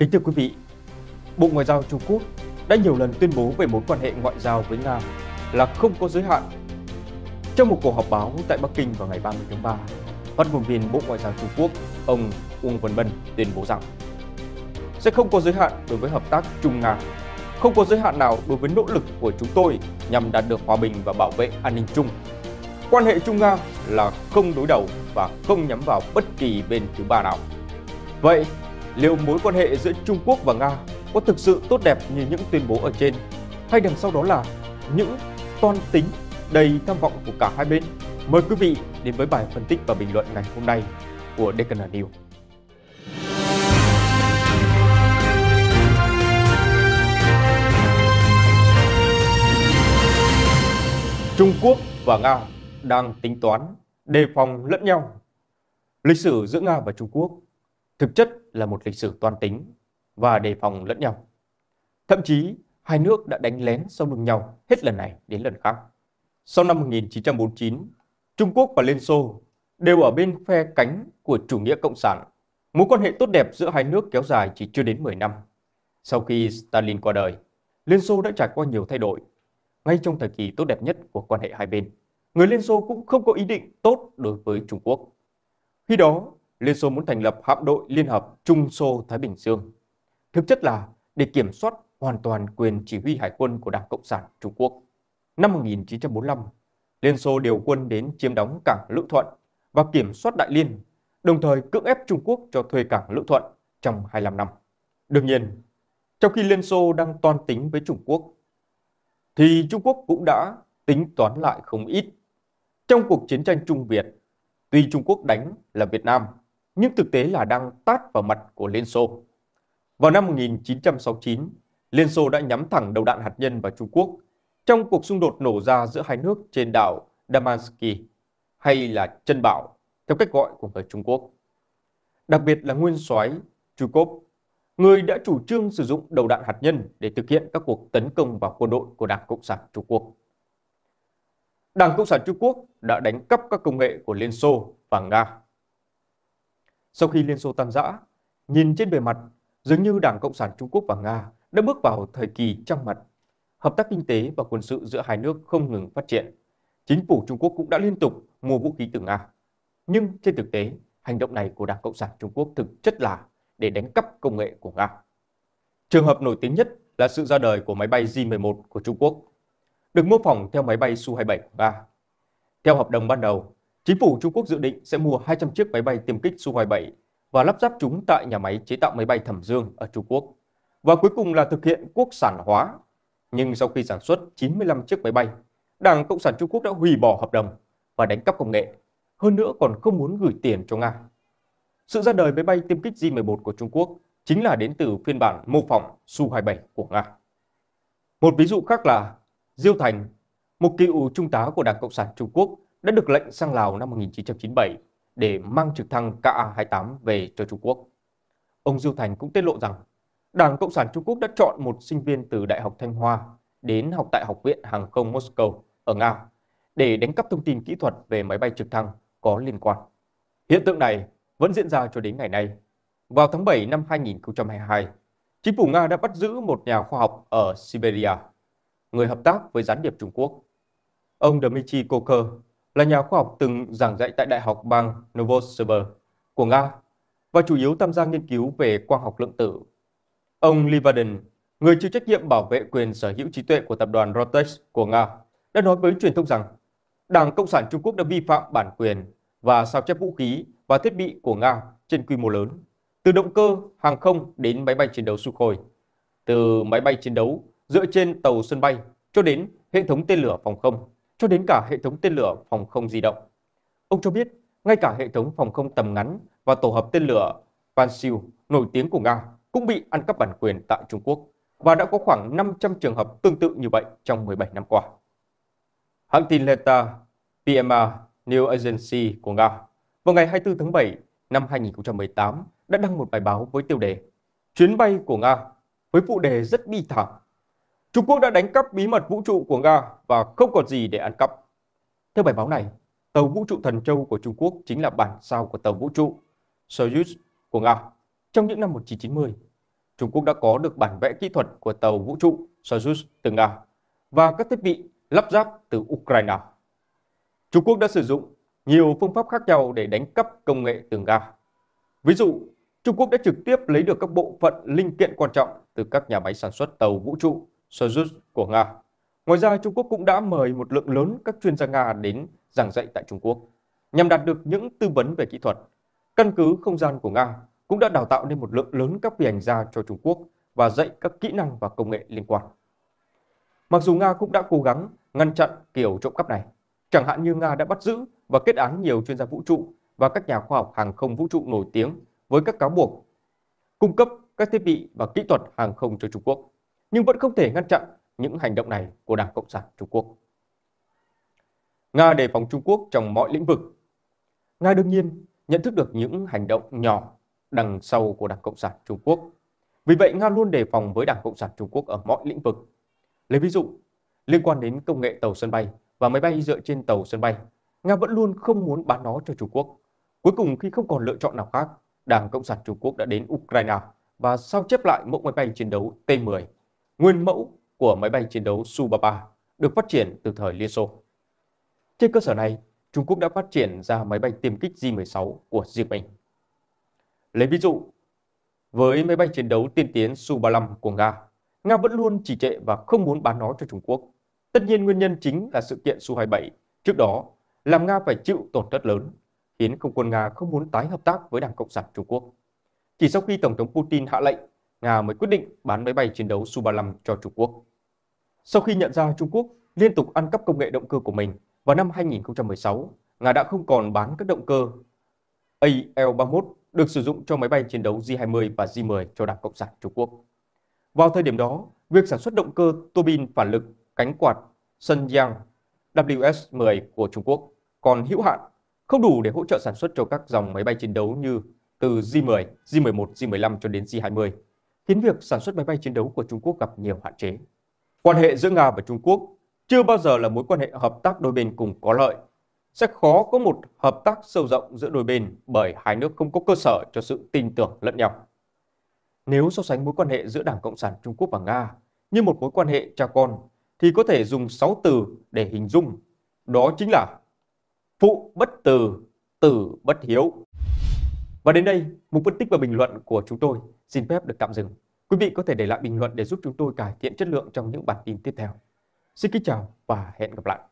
Kính thưa quý vị, Bộ Ngoại giao Trung Quốc đã nhiều lần tuyên bố về mối quan hệ ngoại giao với Nga là không có giới hạn. Trong một cuộc họp báo tại Bắc Kinh vào ngày 30 tháng 3, phát ngôn viên Bộ Ngoại giao Trung Quốc, ông Uông Văn Bân tuyên bố rằng sẽ không có giới hạn đối với hợp tác Trung-Nga, không có giới hạn nào đối với nỗ lực của chúng tôi nhằm đạt được hòa bình và bảo vệ an ninh chung. Quan hệ Trung-Nga là không đối đầu và không nhắm vào bất kỳ bên thứ ba nào. Vậy, liệu mối quan hệ giữa Trung Quốc và Nga có thực sự tốt đẹp như những tuyên bố ở trên? Hay đằng sau đó là những toan tính đầy tham vọng của cả hai bên? Mời quý vị đến với bài phân tích và bình luận ngày hôm nay của Deccan News. Trung Quốc và Nga đang tính toán đề phòng lẫn nhau. Lịch sử giữa Nga và Trung Quốc thực chất là một lịch sử toàn tính và đề phòng lẫn nhau. Thậm chí, hai nước đã đánh lén sau lưng nhau hết lần này đến lần khác. Sau năm 1949, Trung Quốc và Liên Xô đều ở bên phe cánh của chủ nghĩa cộng sản. Mối quan hệ tốt đẹp giữa hai nước kéo dài chỉ chưa đến 10 năm. Sau khi Stalin qua đời, Liên Xô đã trải qua nhiều thay đổi. Ngay trong thời kỳ tốt đẹp nhất của quan hệ hai bên, người Liên Xô cũng không có ý định tốt đối với Trung Quốc. Khi đó, Liên Xô muốn thành lập hạm đội liên hợp Trung Xô Thái Bình Dương. Thực chất là để kiểm soát hoàn toàn quyền chỉ huy hải quân của Đảng Cộng sản Trung Quốc. Năm 1945, Liên Xô điều quân đến chiếm đóng cảng Lữ Thuận và kiểm soát Đại Liên, đồng thời cưỡng ép Trung Quốc cho thuê cảng Lữ Thuận trong 25 năm. Đương nhiên, trong khi Liên Xô đang toan tính với Trung Quốc, thì Trung Quốc cũng đã tính toán lại không ít. Trong cuộc chiến tranh Trung Việt, tuy Trung Quốc đánh là Việt Nam nhưng thực tế là đang tát vào mặt của Liên Xô. Vào năm 1969, Liên Xô đã nhắm thẳng đầu đạn hạt nhân vào Trung Quốc trong cuộc xung đột nổ ra giữa hai nước trên đảo Damansky hay là Chân Bảo theo cách gọi của người Trung Quốc. Đặc biệt là nguyên soái Chukov, người đã chủ trương sử dụng đầu đạn hạt nhân để thực hiện các cuộc tấn công vào quân đội của Đảng Cộng sản Trung Quốc. Đảng Cộng sản Trung Quốc đã đánh cắp các công nghệ của Liên Xô và Nga sau khi Liên Xô tan rã, nhìn trên bề mặt, dường như Đảng Cộng sản Trung Quốc và Nga đã bước vào thời kỳ trăng mật. Hợp tác kinh tế và quân sự giữa hai nước không ngừng phát triển. Chính phủ Trung Quốc cũng đã liên tục mua vũ khí từ Nga. Nhưng trên thực tế, hành động này của Đảng Cộng sản Trung Quốc thực chất là để đánh cắp công nghệ của Nga. Trường hợp nổi tiếng nhất là sự ra đời của máy bay J-11 của Trung Quốc, được mô phỏng theo máy bay Su-27 của Nga. Theo hợp đồng ban đầu, Chính phủ Trung Quốc dự định sẽ mua 200 chiếc máy bay tiêm kích Su-27 và lắp ráp chúng tại nhà máy chế tạo máy bay Thẩm Dương ở Trung Quốc. Và cuối cùng là thực hiện quốc sản hóa. Nhưng sau khi sản xuất 95 chiếc máy bay, Đảng Cộng sản Trung Quốc đã hủy bỏ hợp đồng và đánh cắp công nghệ, hơn nữa còn không muốn gửi tiền cho Nga. Sự ra đời máy bay tiêm kích J-11 của Trung Quốc chính là đến từ phiên bản mô phỏng Su-27 của Nga. Một ví dụ khác là Diêu Thành, một cựu trung tá của Đảng Cộng sản Trung Quốc đã được lệnh sang Lào năm 1997 để mang trực thăng Ka-28 về cho Trung Quốc. Ông Diêu Thành cũng tiết lộ rằng Đảng Cộng sản Trung Quốc đã chọn một sinh viên từ Đại học Thanh Hoa đến học tại Học viện Hàng không Moscow ở Nga để đánh cắp thông tin kỹ thuật về máy bay trực thăng có liên quan. Hiện tượng này vẫn diễn ra cho đến ngày nay. Vào tháng 7 năm 2022, chính phủ Nga đã bắt giữ một nhà khoa học ở Siberia, người hợp tác với gián điệp Trung Quốc. Ông Dmitry Koker là nhà khoa học từng giảng dạy tại Đại học bang Novosibirsk của Nga và chủ yếu tham gia nghiên cứu về quang học lượng tử. Ông Livaden, người chịu trách nhiệm bảo vệ quyền sở hữu trí tuệ của tập đoàn Rotex của Nga, đã nói với truyền thông rằng Đảng Cộng sản Trung Quốc đã vi phạm bản quyền và sao chép vũ khí và thiết bị của Nga trên quy mô lớn, từ động cơ, hàng không đến máy bay chiến đấu Sukhoi, từ máy bay chiến đấu dựa trên tàu sân bay cho đến hệ thống tên lửa phòng không cho đến cả hệ thống tên lửa phòng không di động. Ông cho biết, ngay cả hệ thống phòng không tầm ngắn và tổ hợp tên lửa Pansiu nổi tiếng của Nga cũng bị ăn cắp bản quyền tại Trung Quốc và đã có khoảng 500 trường hợp tương tự như vậy trong 17 năm qua. Hãng tin Leta PMA New Agency của Nga vào ngày 24 tháng 7 năm 2018 đã đăng một bài báo với tiêu đề Chuyến bay của Nga với phụ đề rất bi thảm Trung Quốc đã đánh cắp bí mật vũ trụ của Nga và không còn gì để ăn cắp. Theo bài báo này, tàu vũ trụ Thần Châu của Trung Quốc chính là bản sao của tàu vũ trụ Soyuz của Nga. Trong những năm 1990, Trung Quốc đã có được bản vẽ kỹ thuật của tàu vũ trụ Soyuz từ Nga và các thiết bị lắp ráp từ Ukraine. Trung Quốc đã sử dụng nhiều phương pháp khác nhau để đánh cắp công nghệ từ Nga. Ví dụ, Trung Quốc đã trực tiếp lấy được các bộ phận linh kiện quan trọng từ các nhà máy sản xuất tàu vũ trụ Sojuz của Nga. Ngoài ra, Trung Quốc cũng đã mời một lượng lớn các chuyên gia Nga đến giảng dạy tại Trung Quốc, nhằm đạt được những tư vấn về kỹ thuật. Căn cứ không gian của Nga cũng đã đào tạo nên một lượng lớn các phi hành gia cho Trung Quốc và dạy các kỹ năng và công nghệ liên quan. Mặc dù Nga cũng đã cố gắng ngăn chặn kiểu trộm cắp này, chẳng hạn như Nga đã bắt giữ và kết án nhiều chuyên gia vũ trụ và các nhà khoa học hàng không vũ trụ nổi tiếng với các cáo buộc cung cấp các thiết bị và kỹ thuật hàng không cho Trung Quốc nhưng vẫn không thể ngăn chặn những hành động này của Đảng Cộng sản Trung Quốc. Nga đề phòng Trung Quốc trong mọi lĩnh vực. Nga đương nhiên nhận thức được những hành động nhỏ đằng sau của Đảng Cộng sản Trung Quốc. Vì vậy, Nga luôn đề phòng với Đảng Cộng sản Trung Quốc ở mọi lĩnh vực. Lấy ví dụ, liên quan đến công nghệ tàu sân bay và máy bay dựa trên tàu sân bay, Nga vẫn luôn không muốn bán nó cho Trung Quốc. Cuối cùng khi không còn lựa chọn nào khác, Đảng Cộng sản Trung Quốc đã đến Ukraine và sao chép lại mẫu máy bay chiến đấu T-10 nguyên mẫu của máy bay chiến đấu Su-33 được phát triển từ thời Liên Xô. Trên cơ sở này, Trung Quốc đã phát triển ra máy bay tiêm kích J-16 của riêng mình. Lấy ví dụ, với máy bay chiến đấu tiên tiến Su-35 của Nga, Nga vẫn luôn trì trệ và không muốn bán nó cho Trung Quốc. Tất nhiên nguyên nhân chính là sự kiện Su-27 trước đó làm Nga phải chịu tổn thất lớn, khiến không quân Nga không muốn tái hợp tác với Đảng Cộng sản Trung Quốc. Chỉ sau khi Tổng thống Putin hạ lệnh Nga mới quyết định bán máy bay chiến đấu Su-35 cho Trung Quốc. Sau khi nhận ra Trung Quốc liên tục ăn cắp công nghệ động cơ của mình, vào năm 2016, Nga đã không còn bán các động cơ AL-31 được sử dụng cho máy bay chiến đấu J-20 và J-10 cho Đảng Cộng sản Trung Quốc. Vào thời điểm đó, việc sản xuất động cơ tua phản lực cánh quạt Sun Yang WS-10 của Trung Quốc còn hữu hạn, không đủ để hỗ trợ sản xuất cho các dòng máy bay chiến đấu như từ J-10, J-11, J-15 cho đến J-20 khiến việc sản xuất máy bay chiến đấu của Trung Quốc gặp nhiều hạn chế. Quan hệ giữa Nga và Trung Quốc chưa bao giờ là mối quan hệ hợp tác đôi bên cùng có lợi. Sẽ khó có một hợp tác sâu rộng giữa đôi bên bởi hai nước không có cơ sở cho sự tin tưởng lẫn nhau. Nếu so sánh mối quan hệ giữa Đảng Cộng sản Trung Quốc và Nga như một mối quan hệ cha con thì có thể dùng 6 từ để hình dung. Đó chính là phụ bất từ, tử bất hiếu. Và đến đây, mục phân tích và bình luận của chúng tôi xin phép được tạm dừng. Quý vị có thể để lại bình luận để giúp chúng tôi cải thiện chất lượng trong những bản tin tiếp theo. Xin kính chào và hẹn gặp lại.